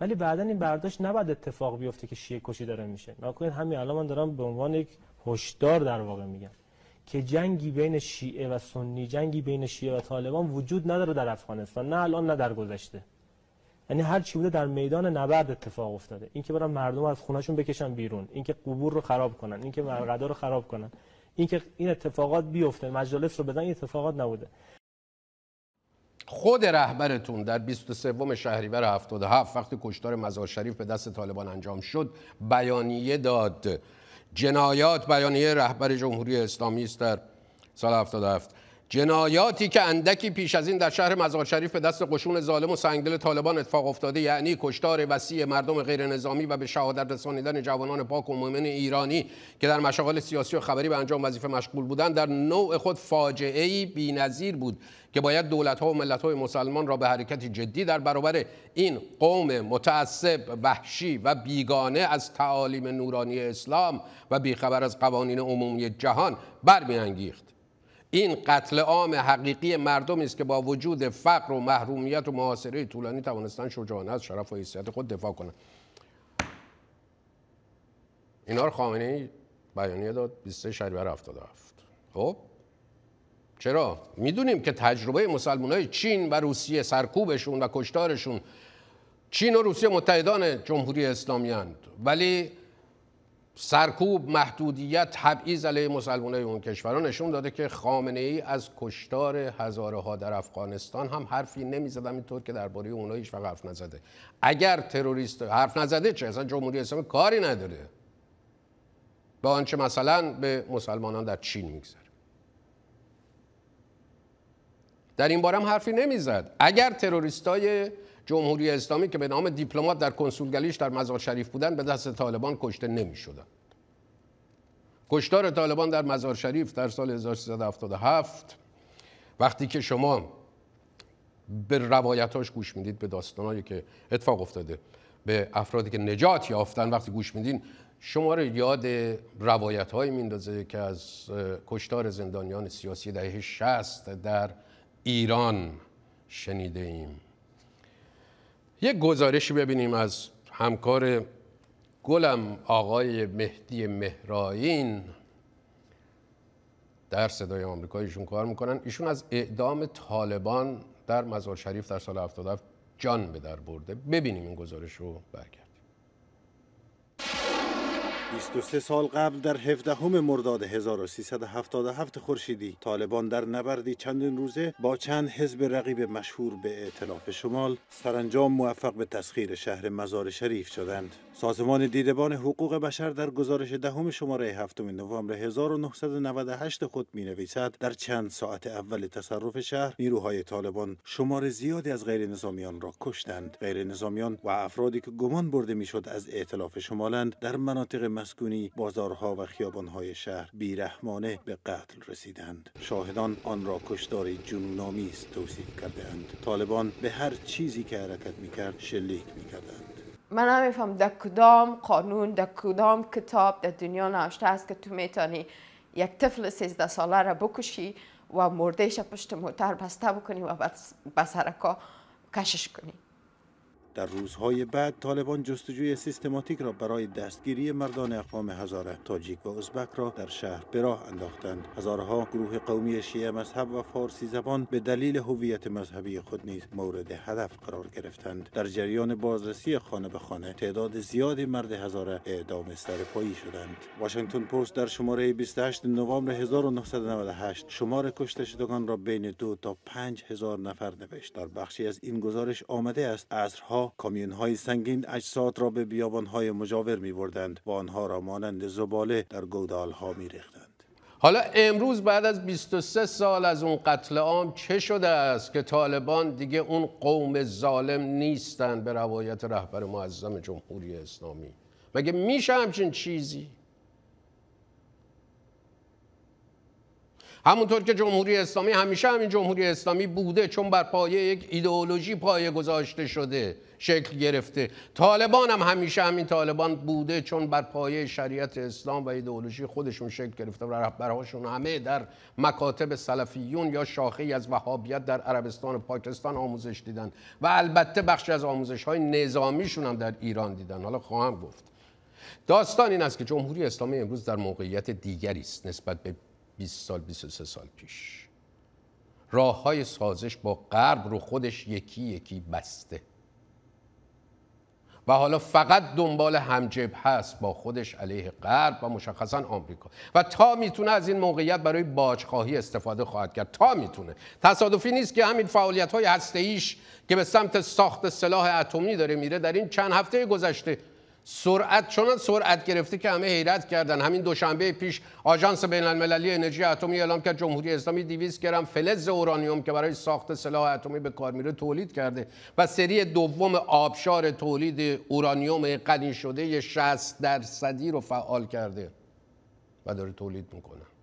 ولی بعدا این برداشت نباید اتفاق بیفته که شیعه کشی داره میشه نکنید همین الان من دارم به عنوان یک هشدار در واقع میگم که جنگی بین شیعه و سنی جنگی بین شیعه و طالبان وجود نداره در افغانستان نه الان نه در گذشته یعنی هر چی بوده در میدان نبرد اتفاق افتاده اینکه برن مردم از خونهشون بکشن بیرون اینکه قبور رو خراب کنن اینکه مرقدا رو خراب کنن اینکه این اتفاقات بیفته مجالس رو بدن این اتفاقات نبوده خود رهبرتون در 23 شهریور 77 وقتی کشتار مزار شریف به دست طالبان انجام شد بیانیه داد جنایات بیانیه رهبر جمهوری اسلامی است در سال 77 جنایاتی که اندکی پیش از این در شهر مزار شریف به دست قشون ظالم و سنگدل طالبان اتفاق افتاده یعنی کشتار وسیع مردم غیر نظامی و به شهادت رسانیدن جوانان پاک و مؤمن ایرانی که در مشاغل سیاسی و خبری به انجام وظیفه مشغول بودند در نوع خود فاجعه ای بی‌نظیر بود که باید دولت و ملت های مسلمان را به حرکتی جدی در برابر این قوم متعصب وحشی و بیگانه از تعالیم نورانی اسلام و بیخبر از قوانین عمومی جهان برمیانگیخت این قتل عام حقیقی مردم است که با وجود فقر و محرومیت و محاصره طولانی توانستن شجاعانه از شرف و حیثیت خود دفاع کنند اینا رو خامنه ای بیانیه داد 23 شهریور 77 خب چرا میدونیم که تجربه مسلمان های چین و روسیه سرکوبشون و کشتارشون چین و روسیه متحدان جمهوری اسلامی ولی سرکوب محدودیت تبعیض علیه های اون کشورها نشون داده که خامنه ای از کشتار هزاره ها در افغانستان هم حرفی نمیزد اینطور که درباره اونها هیچ حرف نزده اگر تروریست حرف نزده چه اصلا جمهوری اسلامی کاری نداره به آنچه مثلا به مسلمانان در چین میگذره در این بارم حرفی نمیزد اگر های جمهوری اسلامی که به نام دیپلمات در کنسولگلیش در مزار شریف بودن به دست طالبان کشته نمی شدن. کشتار طالبان در مزار شریف در سال 1377 وقتی که شما به روایتاش گوش میدید به داستانهایی که اتفاق افتاده به افرادی که نجات یافتن وقتی گوش میدین شما رو یاد روایت هایی میندازه که از کشتار زندانیان سیاسی دهه 60 در ایران شنیده ایم یک گزارشی ببینیم از همکار گلم آقای مهدی مهراین در صدای آمریکا ایشون کار میکنن ایشون از اعدام طالبان در مزار شریف در سال 77 جان به در برده ببینیم این گزارش رو برگرد 23 سال قبل در 17 مرداد 1377 خورشیدی طالبان در نبردی چندین روزه با چند حزب رقیب مشهور به اعتلاف شمال سرانجام موفق به تسخیر شهر مزار شریف شدند سازمان دیدبان حقوق بشر در گزارش دهم شماره 7 نوامبر 1998 خود می نویسد در چند ساعت اول تصرف شهر نیروهای طالبان شمار زیادی از غیر نظامیان را کشتند غیر نظامیان و افرادی که گمان برده شد از اعتلاف شمالند در مناطق مسکونی بازارها و خیابانهای شهر بیرحمانه به قتل رسیدند شاهدان آن را کشتار جنونآمیز توصیف کرده اند طالبان به هر چیزی که حرکت میکرد شلیک میکردند من نمیفهم در کدام قانون در کدام کتاب در دنیا نوشته است که تو میتانی یک طفل 13 ساله را بکشی و مردهش پشت موتر بسته بکنی و به سرکا کشش کنی در روزهای بعد طالبان جستجوی سیستماتیک را برای دستگیری مردان اقوام هزاره تاجیک و ازبک را در شهر به راه انداختند هزارها گروه قومی شیعه مذهب و فارسی زبان به دلیل هویت مذهبی خود نیز مورد هدف قرار گرفتند در جریان بازرسی خانه به خانه تعداد زیادی مرد هزاره اعدام سرپایی شدند واشنگتن پست در شماره 28 نوامبر 1998 شمار کشته شدگان را بین دو تا 5000 نفر نوشت در بخشی از این گزارش آمده است اصرها کامیون های سنگین اجساد را به بیابان های مجاور می بردند و آنها را مانند زباله در گودال ها می حالا امروز بعد از 23 سال از اون قتل عام چه شده است که طالبان دیگه اون قوم ظالم نیستند به روایت رهبر معظم جمهوری اسلامی مگه میشه همچین چیزی همونطور که جمهوری اسلامی همیشه همین جمهوری اسلامی بوده چون بر پایه یک ایدئولوژی پایه گذاشته شده شکل گرفته طالبان هم همیشه همین طالبان بوده چون بر پایه شریعت اسلام و ایدئولوژی خودشون شکل گرفته و رهبرهاشون همه در مکاتب سلفیون یا شاخه از وهابیت در عربستان و پاکستان آموزش دیدن و البته بخشی از آموزش های نظامیشون هم در ایران دیدن حالا خواهم گفت داستان این است که جمهوری اسلامی امروز در موقعیت دیگری است نسبت به 20 سال 23 سال پیش راه های سازش با غرب رو خودش یکی یکی بسته و حالا فقط دنبال همجب هست با خودش علیه غرب و مشخصا آمریکا و تا میتونه از این موقعیت برای باجخواهی استفاده خواهد کرد تا میتونه تصادفی نیست که همین فعالیت های هسته ایش که به سمت ساخت سلاح اتمی داره میره در این چند هفته گذشته سرعت چنان سرعت گرفته که همه حیرت کردن همین دوشنبه پیش آژانس بین المللی انرژی اتمی اعلام کرد جمهوری اسلامی 200 گرم فلز اورانیوم که برای ساخت سلاح اتمی به کار میره تولید کرده و سری دوم آبشار تولید اورانیوم غنی شده 60 درصدی رو فعال کرده و داره تولید میکنه